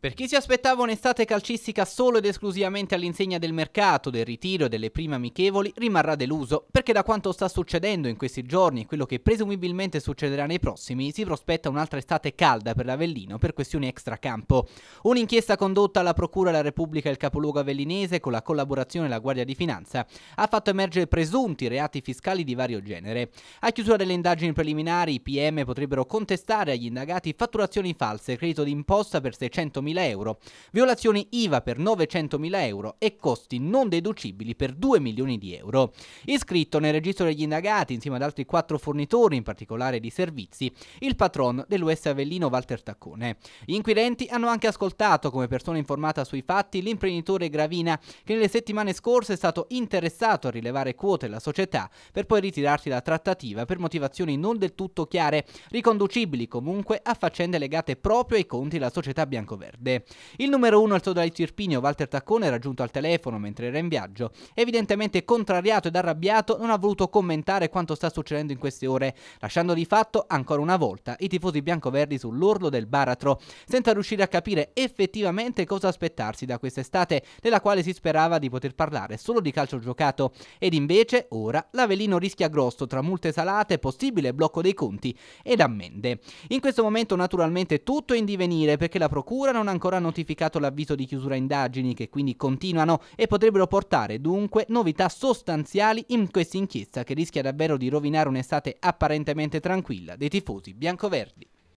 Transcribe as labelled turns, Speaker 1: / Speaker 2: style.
Speaker 1: Per chi si aspettava un'estate calcistica solo ed esclusivamente all'insegna del mercato, del ritiro e delle prime amichevoli, rimarrà deluso, perché da quanto sta succedendo in questi giorni e quello che presumibilmente succederà nei prossimi, si prospetta un'altra estate calda per l'Avellino per questioni extracampo. Un'inchiesta condotta alla Procura della Repubblica e il capoluogo avellinese con la collaborazione della Guardia di Finanza ha fatto emergere presunti reati fiscali di vario genere. A chiusura delle indagini preliminari, i PM potrebbero contestare agli indagati fatturazioni false, credito d'imposta per 600 milioni 800.000 euro, violazioni IVA per 900.000 euro e costi non deducibili per 2 milioni di euro. Iscritto nel registro degli indagati insieme ad altri quattro fornitori, in particolare di servizi, il patron dell'US Avellino Walter Taccone. Gli inquirenti hanno anche ascoltato come persona informata sui fatti l'imprenditore Gravina che nelle settimane scorse è stato interessato a rilevare quote alla società per poi ritirarsi la trattativa per motivazioni non del tutto chiare, riconducibili comunque a faccende legate proprio ai conti della società biancoverde verde. Il numero 1 al Sodali Tirpinio, Walter Taccone, era giunto al telefono mentre era in viaggio. Evidentemente contrariato ed arrabbiato, non ha voluto commentare quanto sta succedendo in queste ore, lasciando di fatto, ancora una volta, i tifosi biancoverdi sull'orlo del baratro, senza riuscire a capire effettivamente cosa aspettarsi da quest'estate, nella quale si sperava di poter parlare solo di calcio giocato. Ed invece, ora, l'Avelino rischia grosso tra multe salate, possibile blocco dei conti ed ammende. In questo momento, naturalmente, tutto è in divenire perché la procura non ha ancora notificato l'avviso di chiusura indagini che quindi continuano e potrebbero portare dunque novità sostanziali in questa inchiesta che rischia davvero di rovinare un'estate apparentemente tranquilla dei tifosi biancoverdi.